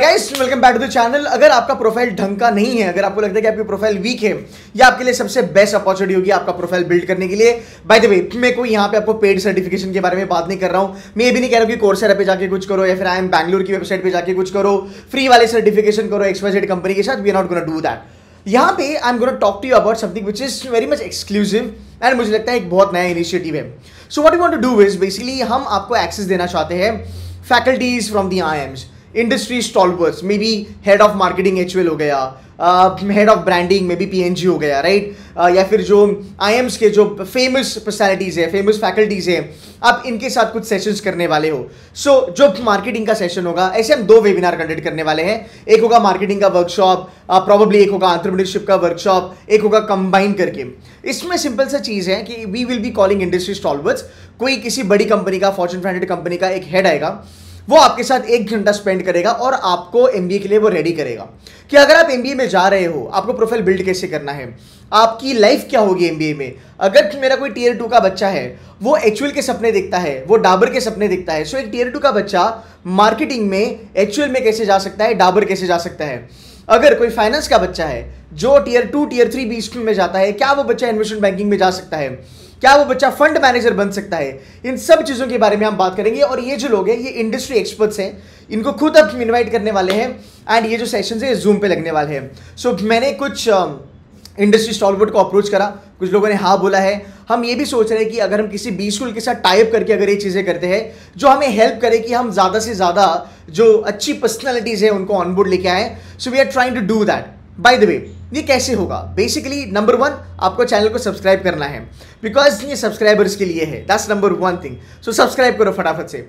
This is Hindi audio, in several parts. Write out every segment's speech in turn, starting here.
Welcome back to the channel अगर आपका प्रोफाइल ढंग का नहीं है अगर आपको लगता है कि आपकी प्रोफाइल वीक है या आपके लिए सबसे बेस्ट अपॉर्चुनिटी होगी आपका प्रोफाइल बिल्ड करने के लिए बाय द वे मैं कोई यहाँ पे आपको पेड सर्टिफिकेशन के बारे में बात नहीं कर रहा हूँ मैं ये भी नहीं कह रहा हूँ कि कोर्सर पे जाके कुछ करो या फिर आई एम बैंगलोर की वेबसाइट पर जाकर कुछ करो फ्री वाले सर्टिफिकेशन करो एक्सवाइजेड कंपनी के साथ we not go do that यहाँ पे I am gonna talk to you about something which is very much exclusive and मुझे लगता है एक बहुत नया इनिशिएटिव है so what you want to do is basically हम आपको एक्सेस देना चाहते हैं faculties from the IIMs industry stalwarts may be head of marketing H हो गया head of branding may be P हो गया राइट right? uh, या फिर जो आई के जो फेमस पर्सनैलिटीज़ है फेमस फैकल्टीज़ है आप इनके साथ कुछ सेशंस करने वाले हो सो so, जो मार्केटिंग का सेशन होगा ऐसे हम दो वेबिनार कंडक्ट करने वाले हैं एक होगा मार्केटिंग का वर्कशॉप प्रॉबली uh, एक होगा आंट्रप्रनरशिप का वर्कशॉप एक होगा कंबाइन करके इसमें सिंपल सा चीज़ है कि we will be calling industry stalwarts कोई किसी बड़ी कंपनी का फॉर्चून फाइव कंपनी का एक हेड आएगा वो आपके साथ एक घंटा स्पेंड करेगा और आपको एम के लिए वो रेडी करेगा कि अगर आप एम में जा रहे हो आपको प्रोफाइल बिल्ड कैसे करना है आपकी लाइफ क्या होगी एम में अगर मेरा कोई टीयर टू का बच्चा है वो एक्चुअल के सपने देखता है वो डाबर के सपने देखता है सो एक टीयर टू का बच्चा मार्केटिंग में एक्चुअल में कैसे जा सकता है डाबर कैसे जा सकता है अगर कोई फाइनेंस का बच्चा है जो tier two tier three B school में जाता है क्या वो बच्चा इन्वेस्टमेंट बैंकिंग में जा सकता है क्या वो बच्चा फंड मैनेजर बन सकता है इन सब चीज़ों के बारे में हम बात करेंगे और ये जो लोग हैं ये इंडस्ट्री एक्सपर्ट्स हैं इनको खुद अब इन्वाइट करने वाले हैं एंड ये जो सेशन है ये जूम पे लगने वाले हैं सो so, मैंने कुछ इंडस्ट्री um, स्टॉलवर्ड को अप्रोच करा कुछ लोगों ने हाँ बोला है हम ये भी सोच रहे हैं कि अगर हम किसी बी स्कूल के साथ टाइप करके अगर ये चीज़ें करते हैं जो हमें हेल्प करे कि हम ज़्यादा से ज़्यादा जो अच्छी पर्सनैलिटीज़ है उनको ऑनबोर्ड लेके आएँ so we are trying to do that by the way ये कैसे होगा बेसिकली नंबर वन आपको चैनल को सब्सक्राइब करना है बिकॉज ये सब्सक्राइबर्स के लिए है that's number one thing so subscribe करो फटाफट से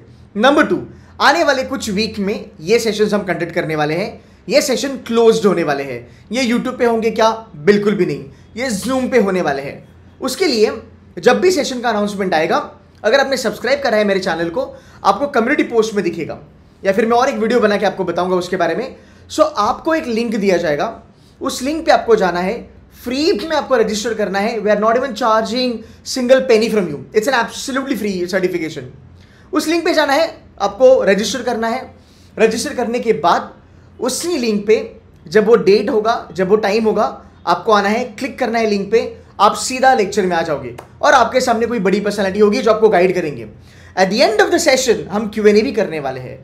नंबर टू आने वाले कुछ वीक में ये सेशन हम कंडक्ट करने वाले हैं ये सेशन क्लोज होने वाले हैं ये यूट्यूब पे होंगे क्या बिल्कुल भी नहीं ये जूम पे होने वाले हैं उसके लिए जब भी सेशन का अनाउंसमेंट आएगा अगर आपने सब्सक्राइब करा है मेरे चैनल को आपको कम्युनिटी पोस्ट में दिखेगा या फिर मैं और एक वीडियो बना के आपको बताऊंगा उसके बारे में सो so, आपको एक लिंक दिया जाएगा उस लिंक पे आपको जाना है फ्री में आपको रजिस्टर करना है we are not even charging single penny from you it's an absolutely free certification उस लिंक पे जाना है आपको रजिस्टर करना है रजिस्टर करने के बाद उसी लिंक पे जब वो डेट होगा जब वो टाइम होगा आपको आना है क्लिक करना है लिंक पे आप सीधा लेक्चर में आ जाओगे और आपके सामने कोई बड़ी पर्सनैलिटी होगी जो आपको गाइड करेंगे at the end of the session हम क्यू एन ए भी करने वाले हैं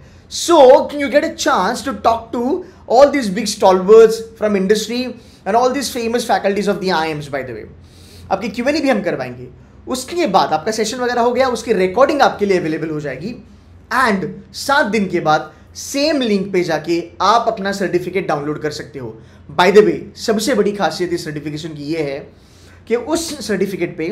so you get a chance to talk to all these big stalwarts from industry and all this famous faculties of the IIMs by the way आपकी क्यू भी हम करवाएंगे उसके बाद आपका सेशन वगैरह हो गया उसकी रिकॉर्डिंग आपके लिए अवेलेबल हो जाएगी एंड सात दिन के बाद सेम लिंक पे जाके आप अपना सर्टिफिकेट डाउनलोड कर सकते हो बाय द वे सबसे बड़ी खासियत इस सर्टिफिकेशन की ये है कि उस सर्टिफिकेट पे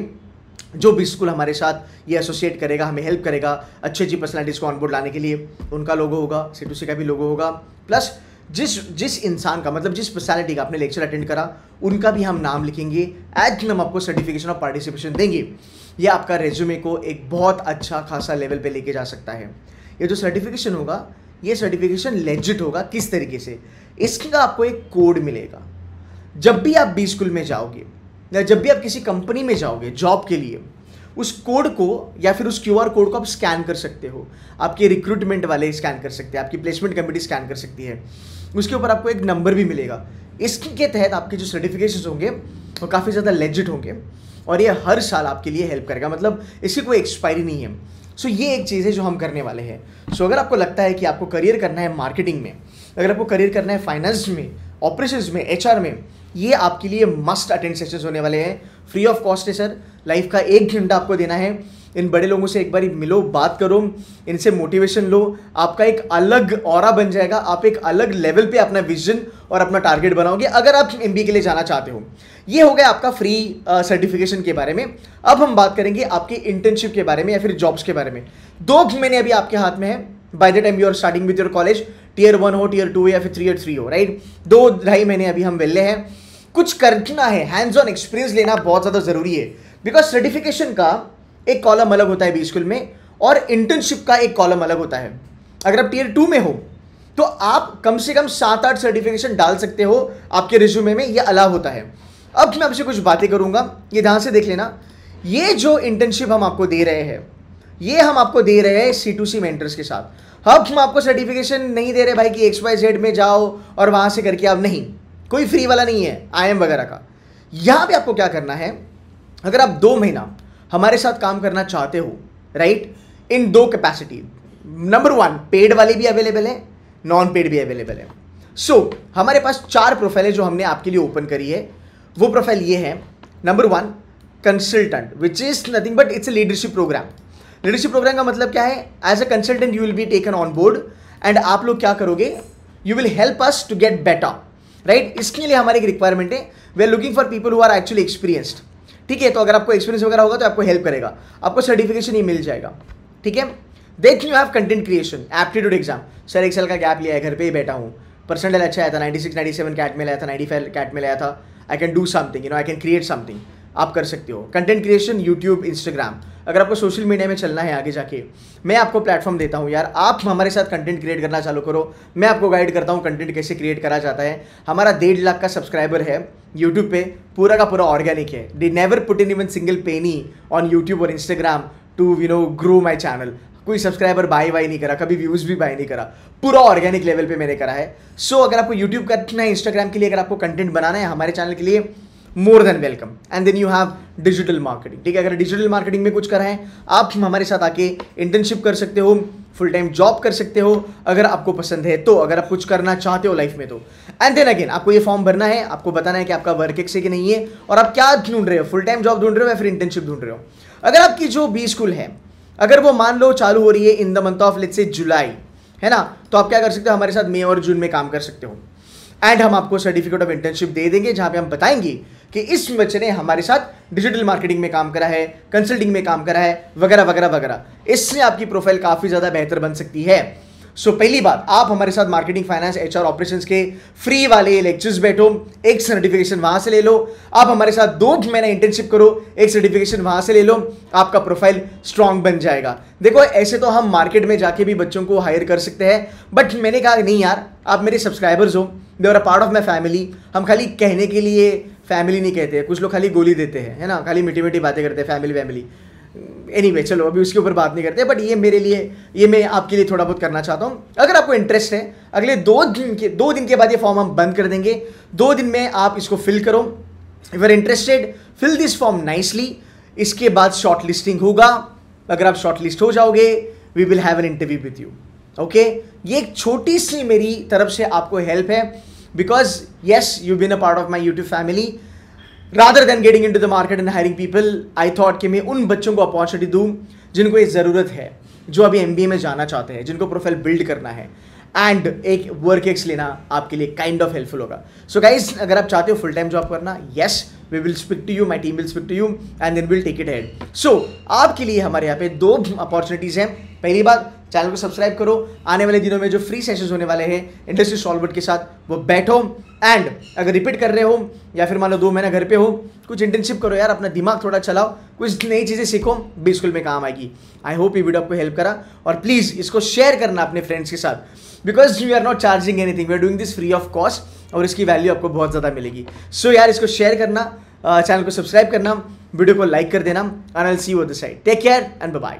जो भी स्कूल हमारे साथ ये एसोसिएट करेगा हमें हेल्प करेगा अच्छे अच्छी पर्सनैलिटीज़ को ऑनबोर्ड लाने के लिए उनका लोगो होगा सी टू सी का भी लोगो होगा प्लस जिस जिस इंसान का मतलब जिस स्पेशलिटी का आपने लेक्चर अटेंड करा उनका भी हम नाम लिखेंगे एज हम आपको सर्टिफिकेशन ऑफ पार्टिसिपेशन देंगे ये आपका रेज्यूमे को एक बहुत अच्छा खासा लेवल पे लेके जा सकता है ये जो सर्टिफिकेशन होगा ये सर्टिफिकेशन लेजिट होगा किस तरीके से इसका आपको एक कोड मिलेगा जब भी आप बी स्कूल में जाओगे या जब भी आप किसी कंपनी में जाओगे जॉब के लिए उस कोड को या फिर उस क्यू कोड को आप स्कैन कर सकते हो आपके रिक्रूटमेंट वाले स्कैन कर सकते हैं आपकी प्लेसमेंट कमेटी स्कैन कर सकती है उसके ऊपर आपको एक नंबर भी मिलेगा इसके तहत आपके जो सर्टिफिकेशन होंगे वो काफ़ी ज़्यादा लेजिट होंगे और ये हर साल आपके लिए हेल्प करेगा मतलब इसकी कोई एक्सपायरी नहीं है सो ये एक चीज़ है जो हम करने वाले हैं सो अगर आपको लगता है कि आपको करियर करना है मार्केटिंग में अगर आपको करियर करना है फाइनेंस में ऑपरेशन में एच में ये आपके लिए मस्ट अटेंड सेशंस होने वाले हैं फ्री ऑफ कॉस्ट है सर लाइफ का एक घंटा आपको देना है इन बड़े लोगों से एक बार मिलो बात करो इनसे मोटिवेशन लो आपका एक अलग और बन जाएगा आप एक अलग लेवल पे अपना विजन और अपना टारगेट बनाओगे अगर आप एम के लिए जाना चाहते हो ये हो गया आपका फ्री सर्टिफिकेशन के बारे में अब हम बात करेंगे आपके इंटर्नशिप के बारे में या फिर जॉब्स के बारे में दो महीने अभी आपके हाथ में है by the time you are starting with your college tier one हो टीयर टू हो या फिर थ्री ईयर थ्री हो राइट दो ढाई महीने अभी हम वेले हैं कुछ करना है हैंड्स ऑन एक्सपीरियंस लेना बहुत ज़्यादा ज़रूरी है बिकॉज सर्टिफिकेशन का एक कॉलम अलग होता है बी स्कूल में और इंटर्नशिप का एक कॉलम अलग होता है अगर आप टीयर टू में हो तो आप कम से कम सात आठ सर्टिफिकेशन डाल सकते हो आपके रिज्यूमे में ये अलाव होता है अब मैं आपसे कुछ बातें करूँगा ये ध्यान से देख लेना ये जो इंटर्नशिप हम आपको दे रहे हैं ये हम आपको दे रहे हैं सी टू सी मेंटर्स के साथ हम आपको सर्टिफिकेशन नहीं दे रहे भाई कि एक्स वाई जेड में जाओ और वहाँ से करके आप नहीं कोई फ्री वाला नहीं है आई एम वगैरह का यहाँ पे आपको क्या करना है अगर आप दो महीना हमारे साथ काम करना चाहते हो राइट इन दो कैपेसिटी नंबर वन पेड वाली भी अवेलेबल है नॉन पेड भी अवेलेबल है सो so, हमारे पास चार प्रोफाइल है जो हमने आपके लिए ओपन करी है वो प्रोफाइल ये है number one consultant which is nothing but it's a leadership program leadership program का मतलब क्या है as a consultant you will be taken on board and आप लोग क्या करोगे you will help us to get better right इसके लिए हमारी एक रिक्वायरमेंट है we are looking for people who are actually experienced ठीक है तो अगर आपको एक्सपीरियंस वगैरह होगा तो आपको हेल्प करेगा आपको सर्टिफिकेशन ही मिल जाएगा ठीक है देख you have content creation aptitude exam sir एक साल का गैप लिया है घर पे ही बैठा हूँ परसेंटेज अच्छा आया था ninety six ninety seven CAT में लाया था नाइन्टी फाइव कैट में लाया था I can do something you know I can create something आप कर सकते हो कंटेंट क्रिएशन यूट्यूब इंस्टाग्राम अगर आपको सोशल मीडिया में चलना है आगे जाके मैं आपको प्लेटफॉर्म देता हूँ यार आप हमारे साथ कंटेंट क्रिएट करना चालू करो मैं आपको गाइड करता हूँ कंटेंट कैसे क्रिएट करा जाता है हमारा डेढ़ लाख का सब्सक्राइबर है यूट्यूब पे पूरा का पूरा ऑर्गेनिक है they never put in even single penny on YouTube और Instagram to you know grow my channel कोई सब्सक्राइबर बाय बाय नहीं करा कभी व्यूज़ भी बाय नहीं करा पूरा ऑर्गेनिक लेवल पे मैंने करा है सो so, अगर आपको यूट्यूब करना है इंस्टाग्राम के लिए अगर आपको कंटेंट बनाना है हमारे चैनल के लिए more than welcome and then you have digital marketing ठीक है अगर डिजिटल मार्केटिंग में कुछ कर रहे हैं आप हमारे साथ आके इंटर्नशिप कर सकते हो फुल टाइम जॉब कर सकते हो अगर आपको पसंद है तो अगर आप कुछ करना चाहते हो लाइफ में तो एंड देन अगेन आपको ये फॉर्म भरना है आपको बताना है कि आपका वर्क एक्स है कि नहीं है और आप क्या ढूंढ रहे हो फुल टाइम जॉब ढूंढ रहे हो या फिर इंटर्नशिप ढूंढ रहे हो अगर आपकी जो बी स्कूल है अगर वो मान लो चालू हो रही है in the month of late से जुलाई है ना तो आप क्या कर सकते हो हमारे साथ मई और जून में काम कर सकते हो एंड हम आपको सर्टिफिकेट ऑफ इंटर्नशिप दे देंगे जहाँ पे हम बताएंगे कि इस बच्चे ने हमारे साथ डिजिटल मार्केटिंग में काम करा है कंसल्टिंग में काम करा है वगैरह वगैरह वगैरह इससे आपकी प्रोफाइल काफ़ी ज़्यादा बेहतर बन सकती है सो so, पहली बात आप हमारे साथ मार्केटिंग फाइनेंस आर ऑपरेशन के फ्री वाले लेक्चर्स बैठो एक सर्टिफिकेशन वहां से ले लो आप हमारे साथ दो महीने इंटर्नशिप करो एक सर्टिफिकेशन वहां से ले लो आपका प्रोफाइल स्ट्रांग बन जाएगा देखो ऐसे तो हम मार्केट में जाके भी बच्चों को हायर कर सकते हैं बट मैंने कहा नहीं यार आप मेरे सब्सक्राइबर्स हो they are a part of my family हम खाली कहने के लिए फैमिली नहीं कहते कुछ लोग खाली गोली देते हैं है ना खाली मीठी मीठी बातें करते हैं फैमिली फैमिली एनी anyway, चलो अभी उसके ऊपर बात नहीं करते बट ये मेरे लिए ये मैं आपके लिए थोड़ा बहुत करना चाहता हूँ अगर आपको इंटरेस्ट है अगले दो दिन के दो दिन के बाद ये फॉर्म हम बंद कर देंगे दो दिन में आप इसको फिल करो if are interested fill this form nicely इसके बाद शॉर्ट लिस्टिंग होगा अगर आप शॉर्ट लिस्ट हो जाओगे we will have an interview with you okay ये एक छोटी सी मेरी तरफ से आपको हेल्प है because yes you've been a part of my youtube family rather than getting into the market and hiring people i thought ki main un bachchon ko opportunity do jinko ye zarurat hai jo abhi mba mein jana chahte hain jinko profile build karna hai and एक वर्क एक्स लेना आपके लिए काइंड ऑफ हेल्पफुल होगा सो गाइज अगर आप चाहते हो फुल टाइम जॉब करना yes we will speak to you my team will speak to you and then will take it head so आपके लिए हमारे यहाँ पे दो अपॉर्चुनिटीज़ हैं पहली बात चैनल को सब्सक्राइब करो आने वाले दिनों में जो फ्री सेशंस होने वाले हैं इंडस्ट्री सॉल्वर्ट के साथ वो बैठो एंड अगर रिपीट कर रहे हो या फिर मान लो दो महीना घर पे हो कुछ इंटर्नशिप करो यार अपना दिमाग थोड़ा चलाओ कुछ नई चीज़ें सीखो बिल्कुल में काम आएगी आई होप ये वीडियो आपको हेल्प करा और प्लीज़ इसको शेयर करना अपने फ्रेंड्स के साथ because you are not charging anything we are doing this free of cost और इसकी वैल्यू आपको बहुत ज़्यादा मिलेगी सो so, यार इसको शेयर करना चैनल uh, को सब्सक्राइब करना वीडियो को लाइक कर देना and I see you the side take care and bye